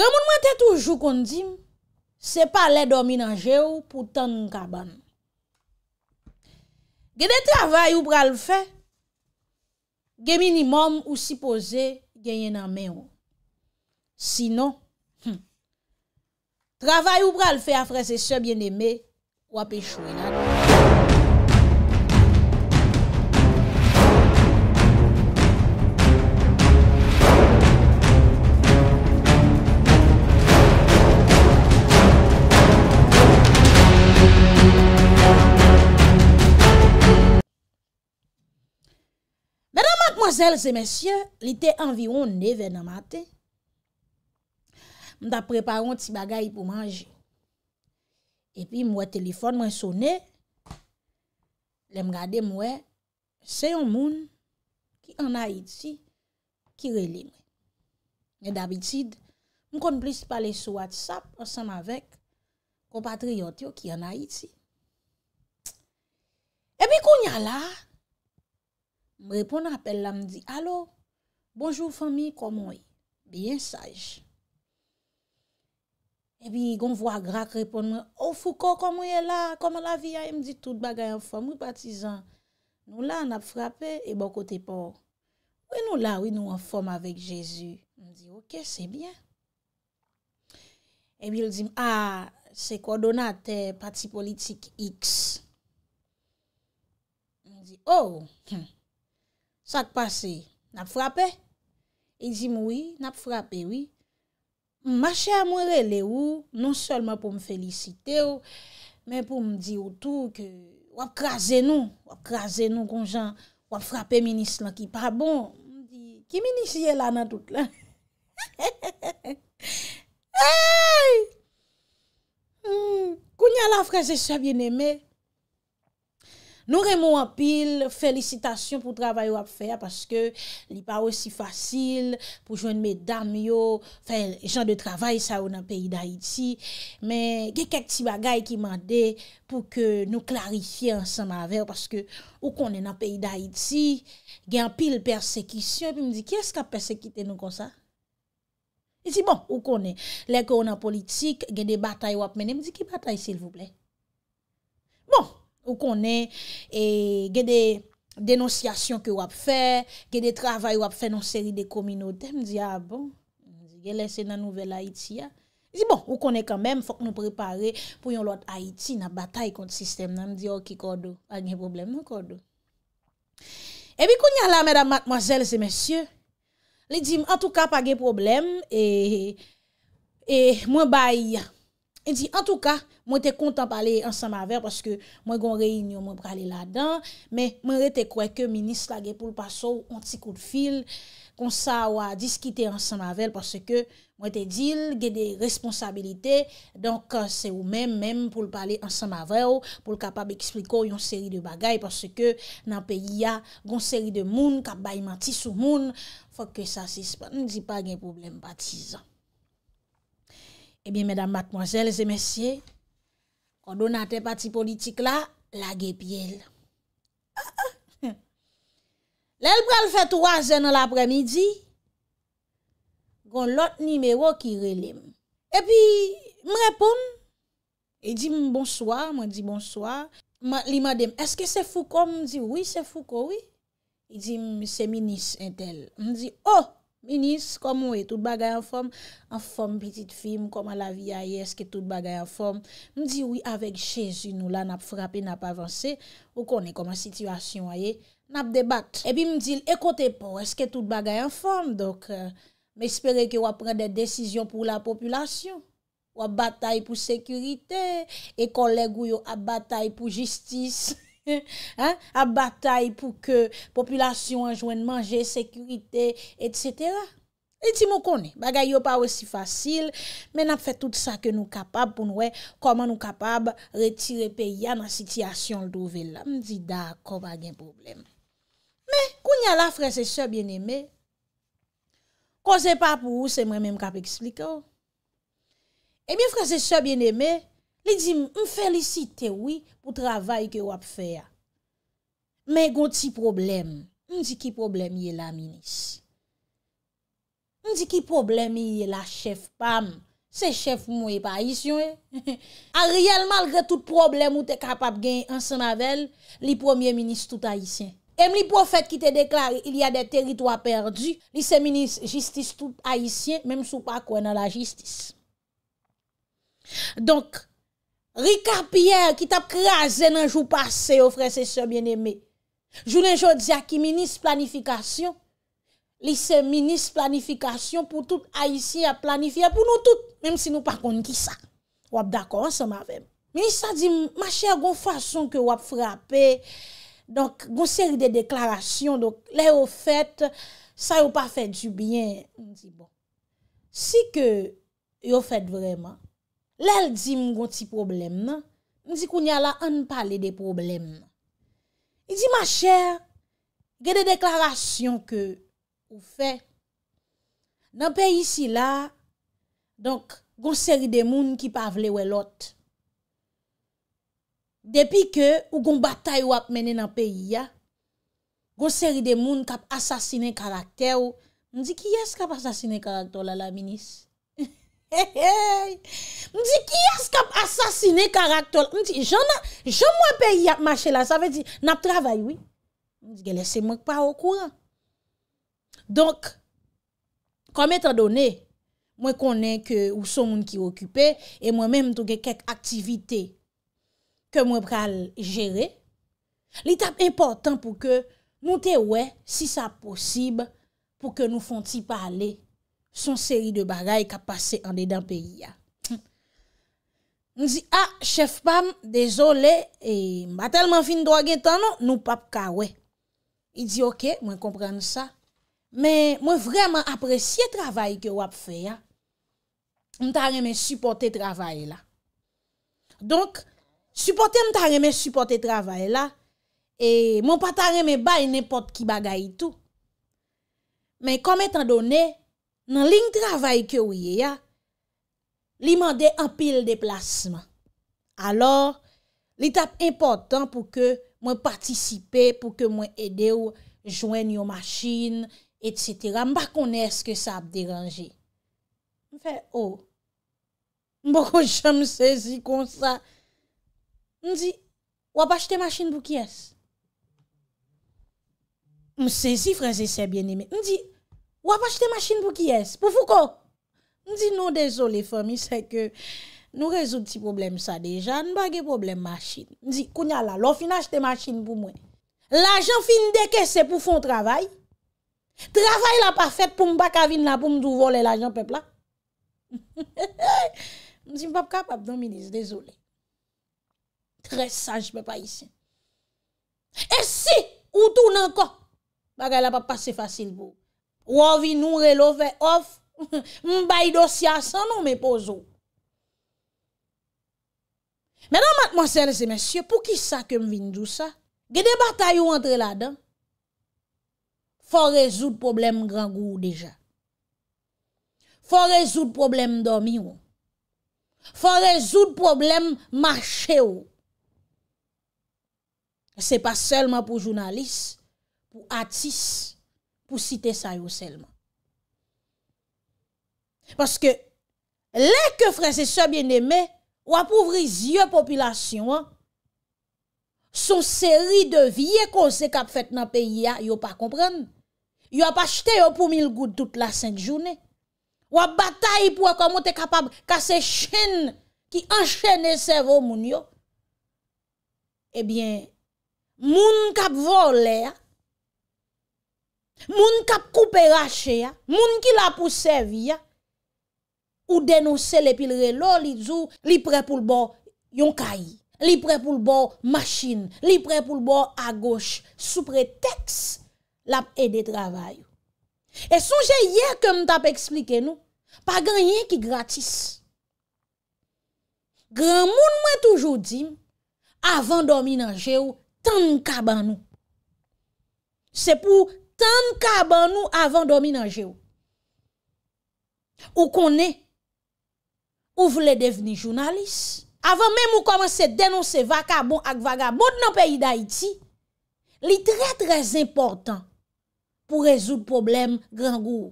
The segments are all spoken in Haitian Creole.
Kèmoun mwen tè toujou kondim, se pa lè dormi nan jè ou pou tan nkaban. Gè de travay ou bral fè, gè minimum ou sipose gè yè nan men ou. Sinon, travay ou bral fè a frè se sè bien emè, wapè chouen nan mè. Sèl se mèsyè, li te anviron ne ve nan matè. Mwen ta preparon ti bagay pou manje. E pi mwen telefon mwen sonè. Lè mwen gade mwen, se yon moun ki an Haiti ki relè mè. Mwen d'abitid, mwen kon plis pale sou WhatsApp ansanm avèk kon patriyot yo ki an Haiti. E pi kon yon la, Mwen repon apel la, mwen di, alo, bonjou fami, komon wey? Bien saj. E bi, goun vwa grak, repon mwen, ou oh, fouko, komon wey la? Koman la viya? E mwen di, tout bagay an fon, mwen patizan. Nou la, an ap frape, e bon kote por. Ou e nou la, ou e nou an fon avek Jezu? Mwen di, okey, se bien. E bi, l di, a, ah, se kwa donate, pati politik X. Mwen di, ou, oh, kwen? Hmm. Sa k pase, nap frape? E di m woui, nap frape woui. M mache amoure le ou, non solman pou m felisite ou, men pou m di ou tou, wap kraze nou, wap kraze nou kon jan, wap frape menis la ki pa bon. M di, ki menis ye la nan tout la? Hmm, kounya la fraze sa vye neme, Nou remon apil felicitasyon pou travay wap fè ya paske li pa wesi fasil pou jwen me dam yo fè jen de travay sa ou nan peyi da iti men ge kek ti bagay ki mande pou ke nou klarifi an san ma ver paske ou konen nan peyi da iti gen apil persekisyon pi mdi ki eska persekite nou konsa? E si bon, ou konen? Le koronapolitik gen debatay wap men e mdi ki batay sil vouplek? Ou konen, e, ge de denosyasyon ke wap fe, ge de travay wap fe nan seri de komino tem, di ya ah, bon, ge lese nan nouvel Haiti ya. Ah. Di bon, ou konen kanmem, fok nou prepare pou yon lot Haiti nan batay kont sistem nan, di yo ki kodo, a nye problem nou kodo. Ebi kou nyan la, medan matmoazel, se mesye, li di, an tou ka pa ge problem, e, e mwen bay ya. En di, an tou ka, mwen te kontan pale ansan mavel paske mwen kon reinyon mwen prale la dan, men mwen re te kwe ke minis la ge pou l'pasou an ti kout fil, kon sa ou a diskite ansan mavel paske mwen te dil, ge de responsabilite, donk se ou men men pou l'pale ansan mavel pou l'kapab ekspliko yon seri de bagay paske nan peyi ya gon seri de moun kap bayman ti sou moun, fok ke sa si mwen di pa gen problem batizan. Ebyen, eh mèdam batmanjèl, zè mèsyè, kondonate pati politik la, lage pièl. Lè l'pral fè troazè nè l'apremidji, goun lot nimeyo ki relèm. Epy, mè repoun, e di mè bonsoir, mè di bonsoir. Li mè dem, eske se fou kom? Mè di, oui, se fou ko, oui. E di, mè se minis, entèl. Mè di, oh! Minis, kom wè, e, tout bagay an fòm? An fòm, pitit fim, kom an la vi a ye, eske tout bagay an fòm? M di, wè, avèk jèzi nou la, nap frapè, nap avansè, wè konè kom an situasyon a ye, nap debat. E bi m di, ekote pou, eske tout bagay an fòm? Dok, euh, m espère ki wè pren de desisyon pou la populasyon. Wè batay pou sekurite, e koleg wè yo ap batay pou jistis. Ha! A batay pou ke Populasyon anjwen manje Sekurite et setera Et ti mou konen bagay yo pa wesi fasil Men ap fet tout sa ke nou kapab Poun wè koman nou kapab Retire pe ya nan sityasyon l dovela M di da kov agen problem Men koun ya la frese se oh. eh Bien eme Kose pa pou ou se mwen men m kap explika E mi frese se bien eme Li di m, m felisite wè pou travay ke wap fè ya. Mè gò ti problem, m di ki problem yè la minis. M di ki problem yè la chèf pam. Se chèf m wè pa is yon. E. A rèl mal gre tout problem ou te kapap gen yon sènavel, li premier minis tout haïsien. M li profète ki te deklare il y a de teritois perdu, li se minis justice tout haïsien, mèm sou pa kwen an la justice. Donk, Rikard Pierre ki tap kre azen anjou pase ou fre se se mwen eme. Jounen Jodzi a ki minis planifikasyon. Lise minis planifikasyon pou tout a isi a planifikasyon pou nou tout. Mem si nou pa kon ki sa. Wap dakon se ma vem. Minis sa di, ma chè, goun fason ke wap frape. Donk goun seri de deklarasyon. Donk le ou fèt, sa ou pa fèt du byen. Si ke yo fèt vreman, Lè l di m gonti problem, m zi koun ya la an pale de problem. I zi ma chè, gè de deklarasyon ke ou fè. Nan pe yisi la, donk gonseri de moun ki pavle wè lot. Depi ke ou goun batay wap mene nan pe yi ya, gonseri de moun kap asasine karakter ou, m zi ki yes kap asasine karakter ou la la minis. Mwen di ki yas kap asasine karak to la Mwen di jom mwen pe yap mache la Sa ve di nap travay wè Mwen di gelese mwen pa wakouran Donk Kame ta donè Mwen konen ke ou son mwen ki wakupè E mwen men mwen touge kek aktivite Ke mwen pral jere Li tap important pou ke Mwen te wè si sa posib Pou ke nou fonti pale Son seri de bagay ka pase an de dan peyi ya. Nou zi, a, ah, chef pam, dezolé, e mba telman fin droge tan non? nou, nou pap ka we. I zi, ok, mwen komprende sa. Men, mwen vreman apresye travay ke wap fe ya. Mta reme supporte travay la. Donk, supporte mta reme supporte travay la, e mwen patare me bay nepot ki bagay itou. Men, kome tan done, nan ling travay ke ou ye ya, li mande an pil de plasman. Alors, li tap important pou ke mwen patisipe, pou ke mwen ede ou jwen yo machin, et cetera, mba konez ke sa ap deranje. Mwen fè, oh, mba konez chan msezi kon sa, mwen di, wap achete machin pou kyes? Mwen sezi franze se bien eme, mwen di, Ou ap achete machin pou ki es? Pou fou kon? Ndi nou dezole, fami, se ke nou rezouti problem sa deja, nou bagye problem machin. Ndi, kounya la, lòf inachete machin pou mwen. L'ajan fin deke se pou foun travay? Travay la pa fèt pou mba kavin la pou mdou vole l'ajan pepla? Ndi, mbap kapap, don minis, dezole. Tre saj pepa isi. E si, ou tou nan kon? Bagay la pa pase fasil pou ou. Ou avi nou relo ve of, m bay dosy asan nou me po zo. Menan mat monsen se mensye, pou ki sa kem vin djou sa? Gede batay ou antre la dan? Fon rezout problem gran gou ou deja. Fon rezout problem domi ou. Fon rezout problem mache ou. Se pa selman pou jounalis, pou atis. pou site sa yo selman. Paske, le ke franse se bien eme, wap ouvri zye popilasyon an, son seri de vie konse kap fet nan peyi ya, yo pa komprende. Yo pa chete yo pou mil gout tout la senk jounen. Wap batay pou wakamon te kapab ka se chen ki anchenen sevo moun yo. Ebyen, eh moun kap volen an, Moun kap koupe rache ya, moun ki la pou sevi ya, ou denouse le pil relo li dzo, li pre pou lbo yon kayi, li pre pou lbo maschine, li pre pou lbo a goche, sou pre teks la pe de travay. E souje yè ke mta pe eksplike nou, pa ganyen ki gratis. Gran moun mwen toujou dim, avan do minanjè ou, tan mkaban nou. Se pou genye, San kaban nou avan domi nan jè ou. Ou konè, ou vle deveni jounalis. Avan mèm ou komanse denonsè vakabon ak vagabon nan peyi da iti, li tre trez important pou rezout problem gran gou.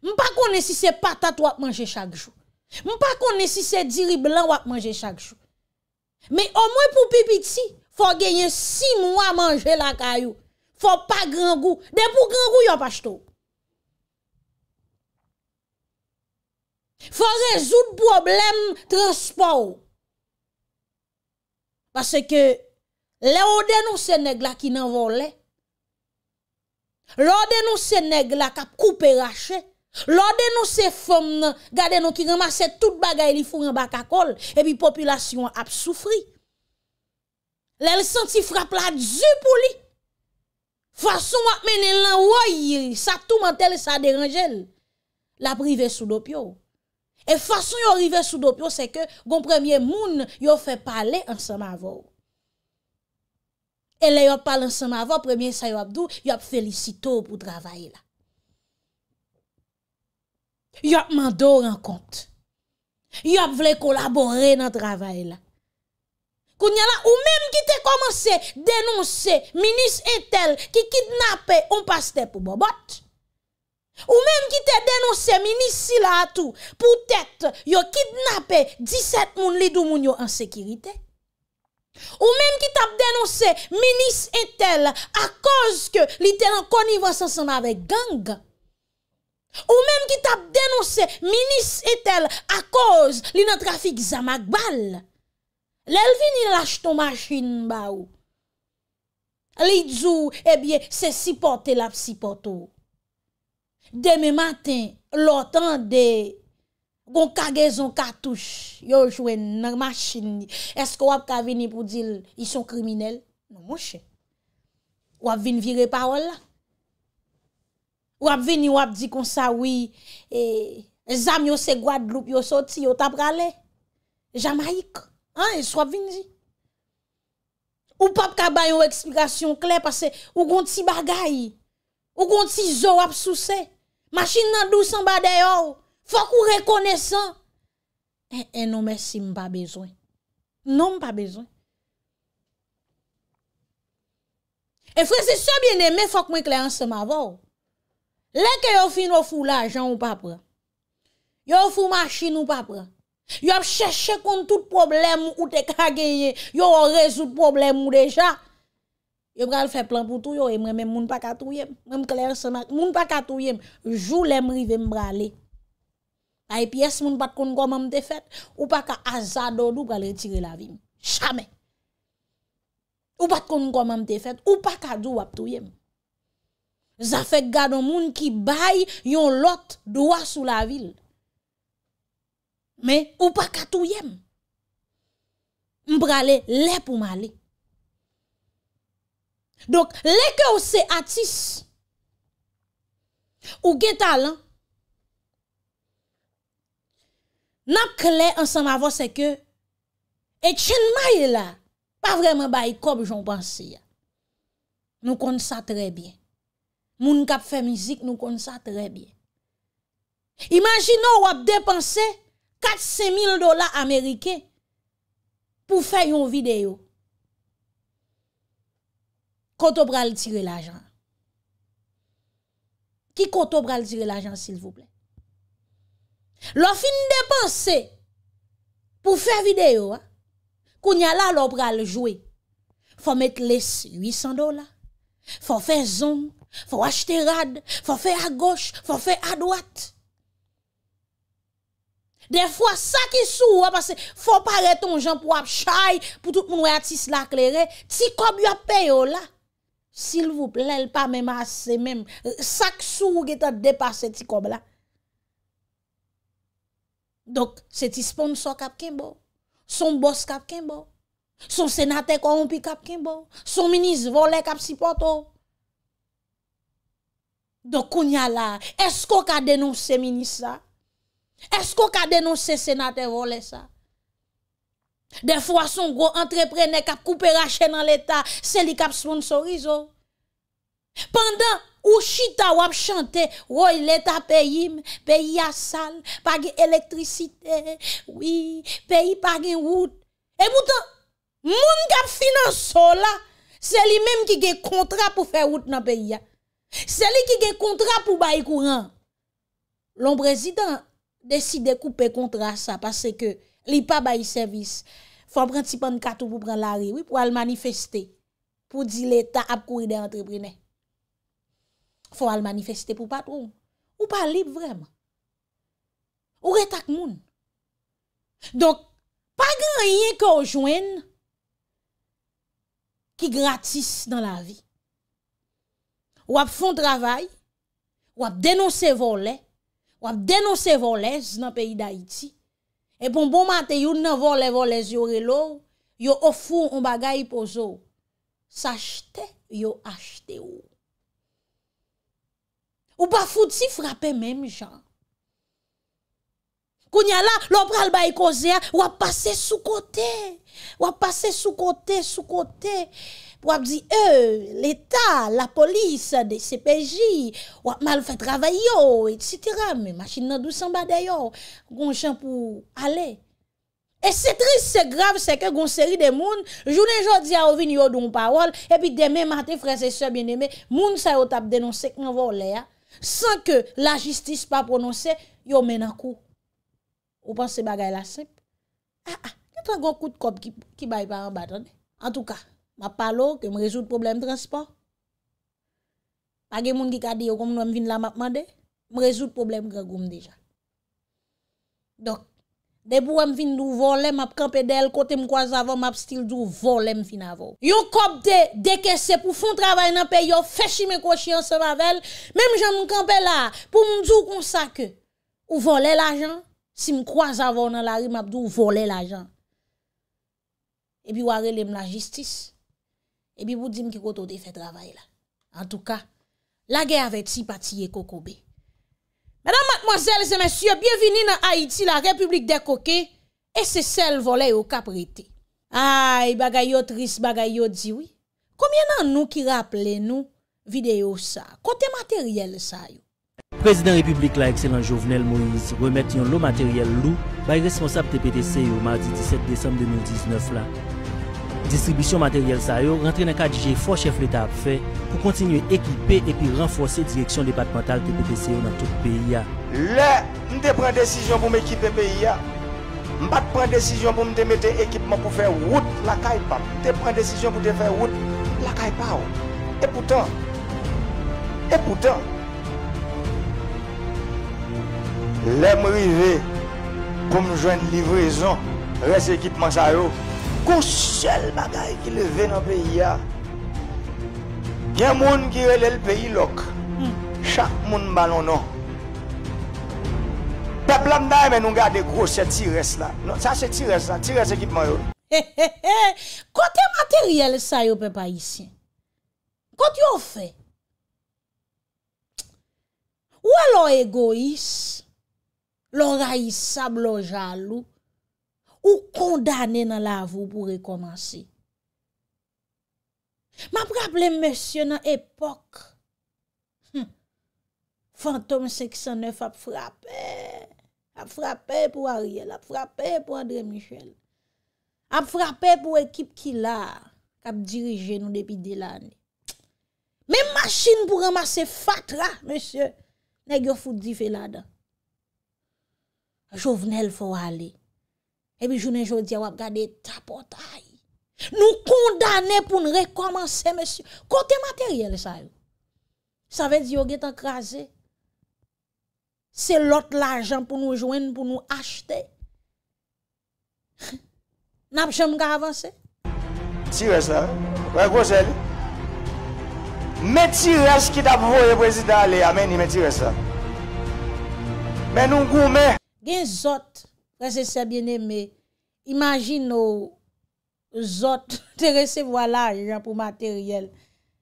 M pa konè si se patat wak manje chak jou. M pa konè si se diri blan wak manje chak jou. Mè o mwen pou pipiti, fò genyen si mou a manje la kayou. Fò pa gran gou. De pou gran gou yon pashto. Fò rezout problem transport. Pase ke le o denon sè neg la ki nan volè. Le o denon sè neg la kap koupè rachè. Le o denon sè fòm nan gade non ki remase tout bagay li fòran bakakol. E bi populasyon ap soufri. Le lè senti frapla djupou li. Fason wap menen lan woy, sa tou mantel sa deranjel, la prive sou dopyo. E fason yo prive sou dopyo, se ke goun premye moun yo fe pale ansan ma vò. E le yo pale ansan ma vò, premye sa yo ap do, yo ap felisito pou travay la. Yo ap mando renkont. Yo ap vle kolaborè nan travay la. Ou mèm ki te komanse denonse minis etel ki kidnapè ou pastè pou bobot. Ou mèm ki te denonse minis sila atou pou tèt yo kidnapè 17 moun lidou moun yo ansekirite. Ou mèm ki te ap denonse minis etel a koz ke li tenan konivansan san ave gang. Ou mèm ki te ap denonse minis etel a koz li nan trafik zamak bal. Lèl vini lach ton machin ba ou. Li djou, ebye, se sipote la v sipote ou. Deme matin, lò tan de gon kagezon katouche yo jwen nan machin ni. Esko wap ka vini pou dil y son kriminel? Mw mw chen. Wap vini vire pa ou la. Wap vini wap di kon sa ou e, zam yo se gwa dloup yo soti yo tap rale. Jamaik. An, e swap vinzi. Ou pap kabay ou eksplikasyon kler pase, ou gonti bagay, ou gonti zo wap sou se, masin nan dou san ba dey ou, fok ou rekone san. E, eh, e, eh, nou mersi mpa bezwen. Nou mpa bezwen. E eh, fwese sou biene, men fok mwen kler ansen ma vò. Lè ke yo fin wafou la ajan ou pap wè, yo wafou masin ou pap wè, Yo ap chèche kon tout problem ou te kageye Yo ou rezout problem ou deja Yo pral fè plan pou tou yo E mè mè moun pa katouye Moun pa katouye Jou lèm rive mbrale A e piyes moun pat kon kon mam te fèt Ou pa ka azado dou pral retire la vil Chame Ou pat kon kon mam te fèt Ou pa ka dou wap touye Zafèk gado moun ki bay yon lot Dwa sou la vil Me ou pa katouyem. Mbra le, le pou male. Donk, le ke ou se atis, ou geta lan, nan kle ansan ma vo se ke, et chen maye la, pa vremen bayi kob joun pansi ya. Nou kon sa trebyen. Moun kap fe mizik, nou kon sa trebyen. Imaginou wap de pansi, 4-5 mil dola Amerike pou fè yon videyo. Koto pral tire l'ajan. Ki koto pral tire l'ajan sil vouple? Lo fin depanse pou fè videyo, koun yala lo pral jouye, fò met les 800 dola, fò fè zon, fò achete rad, fò fè a goche, fò fè a dwat. De fwa sa ki sou wap ase, fwa pare ton jan pou ap chay, pou tout moun atis lak lere, ti kob yop peyo oh, la. Sil vup lèl pa mèm ase mèm, sa ki sou wap geta depase ti kob la. Dok, se ti sponsor kapken bo, son boss kapken bo, son senate korompi kapken bo, son minis vole kap si poto. Dok koun ya la, esko ka denons se minis sa? Est-ce qu'on a dénoncé sénateur volé ça? Des fois, son gros entrepreneur qui a coupé la chaîne dans l'État, c'est lui qui a sponsorisé. Pendant ou chita ou chanté, l'État paye, pays à sale, pas électricité, oui, pays pas route. Et pourtant, moun qui finance cela, c'est lui-même qui a contrat pour faire route dans le pays. C'est lui qui a contrat pour bailler courant. L'on président Desi de koupe kontra sa. Pase ke li pa bayi servis. Fon pren ti pan katou pou pren lari. Ou pou al manifeste. Pou di l'Etat ap kouri de entreprenè. Fon al manifeste pou patrou. Ou pa lip vreman. Ou retak moun. Donk, pa gran yon konjwen. Ki gratis dan la vi. Wap fon travay. Wap denose volè. Wap denose volez nan peyi da iti. E bon bon mate yon nan vole volez yore lo. Yon ofu yon bagay pozo. S'achete yon achete yo. Ou pa fouti frape menm jan. Kounyala lopral bay kozea wap pase sou kote. Wap pase sou kote, sou kote. Wap pase sou kote. Pwa ap di e, l'Etat, la polis, de CPJ, wak mal fè travay yo, etc. Me machin nan dou san ba de yo, goun chan pou ale. E se tris se grav se ke goun seri de moun, jounen jò di a ovini yo doun pawol, epi demè matè frè se sè bine mè, moun sa yo tap denonsek nan vò o le a, san ke la jistis pa prononsek, yo menan kou. Ou pan se bagay la sep. Ah, ah, a, a, netan goun kout kop ki bay pa an baton, en tout ka. M ap palo ke m rezout problem transpo. Page moun ki kade yo kom nou m vin la map ma de, m rezout problem gre goum deja. Dok, de pou m vin dou vole, m ap kampe del, kote m kwa zavon, m ap stil dou vole m fin avon. Yo kop de deke se pou fon travay nan pe, yo feshi me koshiyan se ma vel, menm jan m kampe la, pou m djou konsake, ou vole la jan, si m kwa zavon nan la ri, m ap dou vole la jan. E pi ware lem la jistis. E bi boudim ki roto de fè travay la. An tou ka, la gen avè ti pati ye koko be. Madame, mademoiselles et messieurs, bienveni nan Haiti, la République des coquets, et c'est celle volée ou ka prété. Ay, bagayot tris, bagayot diwi. Koumien nan nou ki rappele nou videyo sa? Kote materiel sa yo. President République la Excellence Jovenel Moïse remète yon lo materiel lou bay responsable TPTC yo mardi 17 décembre 2019 la. Distribisyon materyel sa yo rentre nan ka DJ Foshef leta ap fe pou kontinye ekipe epi renfose direksyon debat mental de BPCO nan tout BIA. Le, mte pren desisyon pou m ekipe BIA. M bat pren desisyon pou m demete ekipman pou fe wout lakay pa. Mte pren desisyon pou te fe wout lakay pa ou. E poutan. E poutan. Le m rive pou m jwen livrezon res ekipman sa yo. Kous sel bagay ki leve nan peyi ya. Gen moun ki rele l peyi lok. Hmm. Chak moun balon an. Peplam daye men nou gade grosye tires la. Non, sa se tires la. Tires ekipman yo. Kote materyel sa yo pepa isi. Kote yo fe? Ou e lo egois? Lo raissab lo jalou? Ou kondane nan la avou pou rekomansi. Ma praple monsye nan epok. Hm. Fantome 609 ap frape. Ap frape pou Ariel. Ap frape pou André Michel. Ap frape pou ekip ki la. Kap dirije nou depi delan. Men masin pou ramase fatra, monsye. Nè gyo foudi fe ladan. Jouvenel fò wale. Ebi jounen joun diya wap gade tapotay. Nou kondane pou nou rekomansè, mesyu. Kote materyèle sa yon. Sa vè diyo get akraze. Se lot la jan pou nou jwen pou nou achte. Nap chèm gavansè. Ti wè sa, wè gwo zè li. Mè ti wè si ki tap vò yè prezidale, amen yè mè ti wè sa. Mè nou goun mè. Gen zot. Frese se biene me, imajin nou zot te rese vo la ajan pou materyel.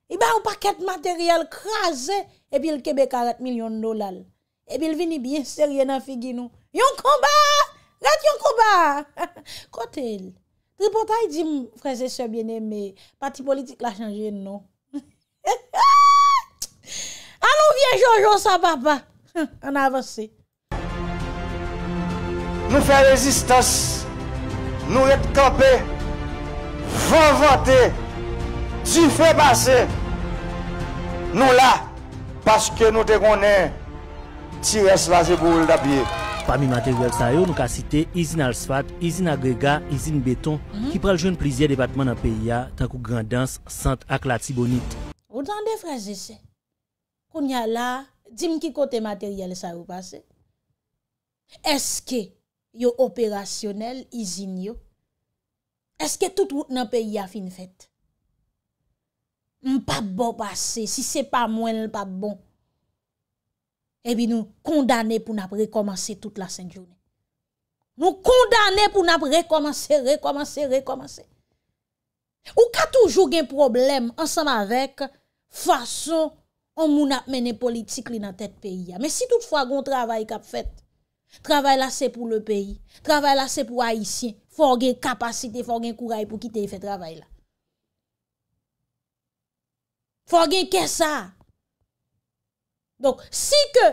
I ba ou paket materyel krasen, e pi l'KB 40 milyon do lal. E pi l'vini biye serye nan figi nou. Yon komba, ret yon komba. Kotel, tripota yi di frese se biene me, pati politik la chanje nou. An nou vye Jojo sa baba, an avasey. Nou fè rezistans, nou retkabè, fè vante, si fè basè, nou la, paske nou te konè, ti res vaze boul dabye. Pami materyel sa yo nou ka site, izin alsfat, izin agregat, izin beton, mhm. ki pral joun plizye debatman an peya, tan kou grandans, sant ak la tibonit. Ou nan defraje se, kou nya la, jim ki kote materyel sa yo basè, eske, yo operasyonel, izin yo, eske tout wou nan peyi a fin fèt? Mpap bo basè, si se pa mwen lpap bon, ebi nou kondane pou nap rekomansè tout la sèng joun. Nou kondane pou nap rekomansè, rekomansè, rekomansè. Ou ka toujou gen problem ansam avèk fason ou moun ap mènen politik li nan tèt peyi a. Men si tout fwa goun travay kap fèt, Travay la se pou le peyi, travay la se pou ayisyen, fò gen kapasite, fò gen kouray pou kite e fè travay la. Fò gen kè sa. Donk, si ke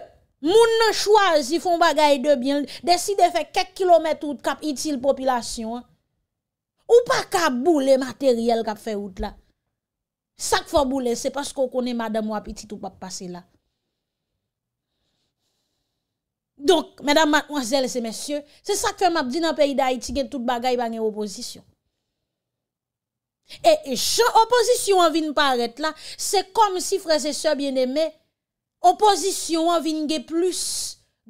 moun nè chwazi fò bagay debyen, desi de fè kek kilometre oud kap itil popilasyon, ou pa kap boule materyel kap fè oud la. Sak fò boule, se pas konen madame wap iti tou pap pase la. Donk, mèdam manzèl se mèsyè, se sak fè map di nan peyi da iti gen tout bagay ban gen oposisyon. E, e, se oposisyon an vin paret la, se kom si freze se bienemè, oposisyon an vin gen plus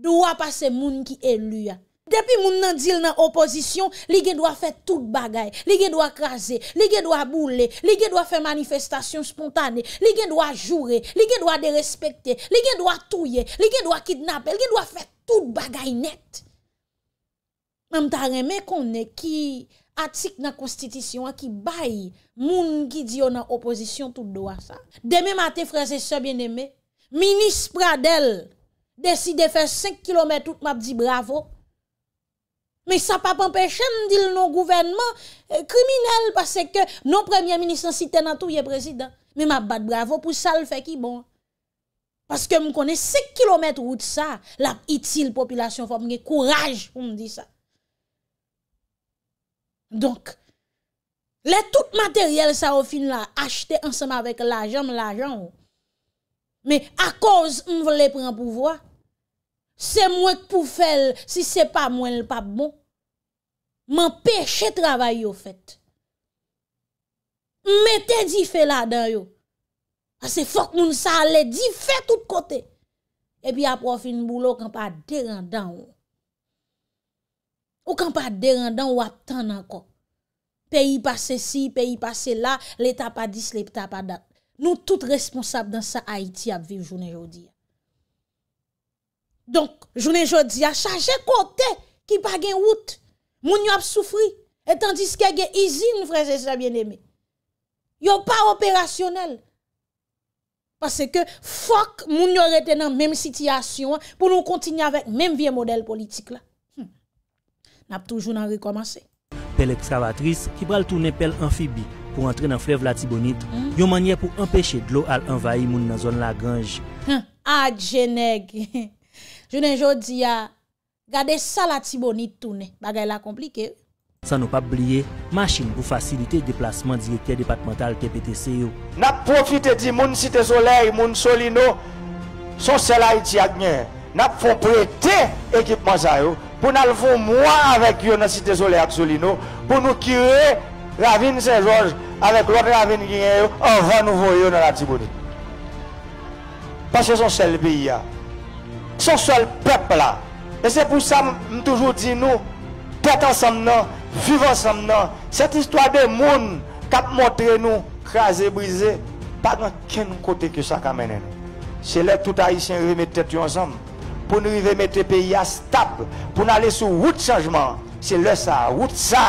dwa pase moun ki elu ya. Depi moun nan dil nan oposisyon, li gen dwa fè tout bagay, li gen dwa krasè, li gen dwa boule, li gen dwa fè manifestasyon spontane, li gen dwa jure, li gen dwa derespectè, li gen dwa touye, li gen dwa kidnapè, li gen dwa fè Tout bagay net. Mam ta reme kon ne ki atik nan konstitisyon a ki bayi moun ki diyo nan oposisyon tout do a sa. Deme ma te fraze se bieneme, Minis Pradel deside fe 5 km out ma di bravo. Me sa pa pempe chen dil non gouvenman kriminel pase ke non premye minis an siten an tou ye prezident. Me ma bat bravo pou sal fe ki bon a. Paske m konen 5 km oud sa, la itil populasyon fòm gen kouraj pou m di sa. Donk, le tout materyel sa ou fin la achete ansama vek la jom la jom. Me akòz m vle pren pou vwa, se mwen pou fèl si se pa mwen l pa bon, m an peche travay yo fèt. M metè di fè la dan yo. Ase fok moun sa alè di, fè tout kote. E pi ap profi nou boulou kampa deran dan oh. ou. Ou kampa deran dan ou ap tan nan kon. Peyi pase si, peyi pase la, le tapadis, le pitapadat. Nou tout responsable dans sa Haiti ap viv Jounen Jodi. Donk, Jounen Jodi a chaje kote ki pa gen wout. Moun yo ap soufri. Etan diske gen izine, freze, sa bien eme. Yo pa operasyonel. Pase ke fok moun yon reten nan menm sityasyon pou nou kontinye avèk menm vie model politik la. Nap toujou nan rekomansè. Pèl ekstravatris ki pral toune pèl anfibi pou entre nan flev la tibonit, yon manye pou empèche glou al envayi moun nan zon la ganj. Adje neg. Jounen jodi ya, gade sa la tibonit toune, bagay la komplike ou. San nou pa blye, masin pou fasilite deplasman diye kye departemental ke PTC yo. Nap profite di moun site solei, moun soli nou, son selay ti ag nye. Nap fon prete ekipman sa yo, pou nan fon mwa avèk yo nan site solei ak soli nou, pou nou kire Ravine Saint-Georges avèk lòt Ravine ki nye yo avèk nou vò yo nan atibouni. Pase son sel bi ya. Son sel pep la. E se pou sa m toujou di nou pet ansam nan Vivonsam nan, set istwa de moun, kap montre nou, krasé, brisé, pa dan ken nou kote ke sa kamene nou. Se lè tout a isen rivemete tu ansam, pou nou rivemete peyi a stap, pou nou ale sou wout chanjman, se lè sa, wout sa,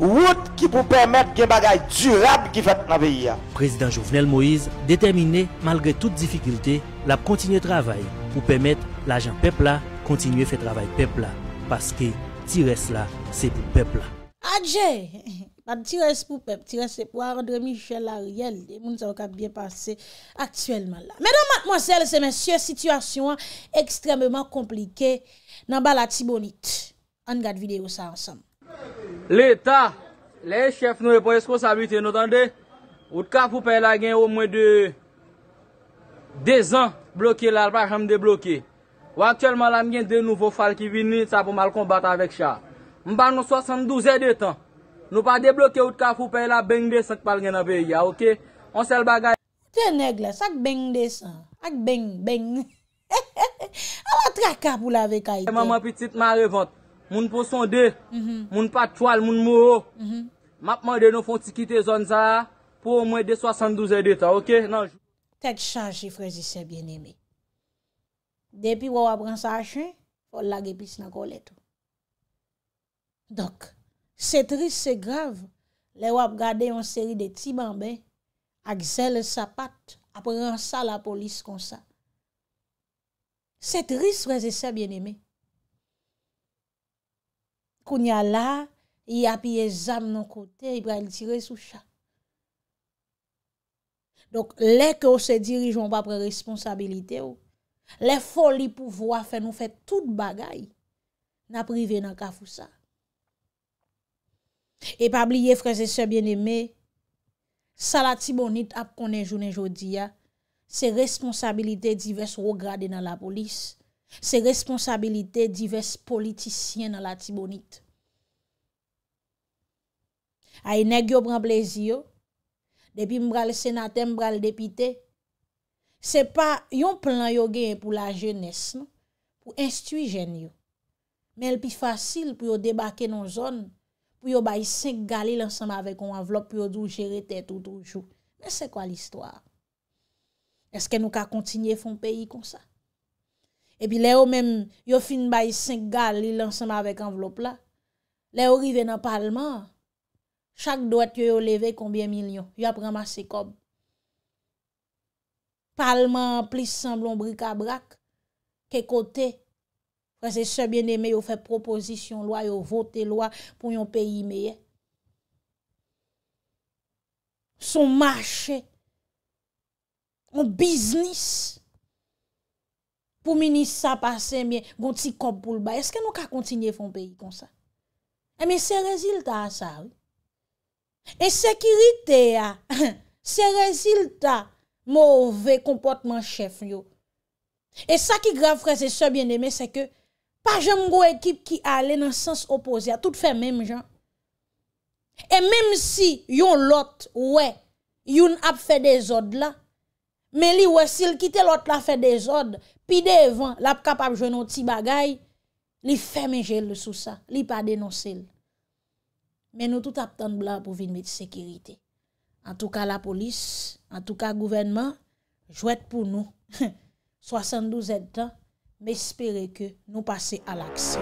wout ki pou pèmèd gen bagay durab ki fèt nan peyi a. Prezident Jovenel Moïse, détermine malgré tout difficulté, la p'kontinuè travèy, pou pèmèd l'ajan pepla, kontinuè fèt travèy pepla, paske ti res la, se pou pepla. Adje, pat ti res pou pep, ti res se pou ardre Michel Ariel, e moun sa wakak biye pase aktuelman la. Mè nan mat mwen sel se mè sye, situasyon ekstremèman komplike nan bala tibonit. An gade videyo sa ansam. L'Etat, lè chef nou e pou esko sa biten, notande, wout ka pou pe la gen o mwen de dezen blokye la, pa jame de blokye. Ou aktuelman la mwen gen de nouvo fal ki vinit sa pou mal kombata avèk chan. Mba nou 72 edetan, nou pa deblokye ou tka foupè la beng desan kpal gen a beya, ok? On sel bagay. Te negle, sak beng desan, sak beng, beng. Awa traka pou la vekayte. E maman pitit ma revot, moun pou sonde, mhm. moun pat chwal, moun mou. Mhm. Map mande nou fonsi kite zon za, pou mwen de 72 edetan, ok? Tet chanj si frezi se bien eme. Depi waw apren sa chen, waw lag epis nan kol eto. Donk, se tris se grav, le wap gade yon seri de ti bambè, ak zèl sa pat, apre yon sa la polis kon sa. Se tris wè zè se byen eme. Koun ya la, y apye zan nou kote, y pra yon tire sou chan. Donk, le ke ou se dirijon wapre responsabilite ou, le foli pou wafen ou fè tout bagay, na prive nan kafou sa. E pa bli ye freze se byen eme, sa la tibonit ap konen jounen jodi ya, se responsabilite divers rograde nan la polis, se responsabilite divers politisyen nan la tibonit. A yon e gyo bran plezi yo, depi mbral senatem, mbral depite, se pa yon plan yo genye pou la jenesme, non? pou instuijen yo, men el pi fasil pou yo debake nan zon, pou yo bayi 5 gal li lansanm avèk anvlop pou yo dou jere tèt ou toujou. Mè sè kwa l'histoire? Eske nou ka kontinye fon peyi kon sa? E pi le yo mèm, yo fin bayi 5 gal li lansanm avèk anvlop la, le yo rive nan palman, chak doit yo yo leve konbyen milyon, yo apreman se kob. Palman, plis semblon bri ka brak, ke kote, Fese sebyen eme yo fè proposisyon lwa, yo vote lwa pou yon peyi meye. Eh. Son mache, son bisnis, pou minisa pase miye, gonti kop pou lba. Eske nou ka kontinye fon peyi konsa? Eme se reziltan sa. E sekirite ya, se reziltan, mou ve kompotman chef yo. E sa ki grav fese sebyen eme, seke, Pa jem go ekip ki ale nan sens opoze, a tout fè mèm jan. E mèm si yon lot, wè, yon ap fè dezod la, mè li wè sil kite lot la fè dezod, pi devan, l ap kapap jwen nou ti bagay, li fè mè jèl sou sa, li pa denosel. Mè nou tout ap tan blan pou vin mè ti sekirite. An tou ka la polis, an tou ka gouvenman, jwèt pou nou, 72 etan, Mais espérez que nous passons à l'action.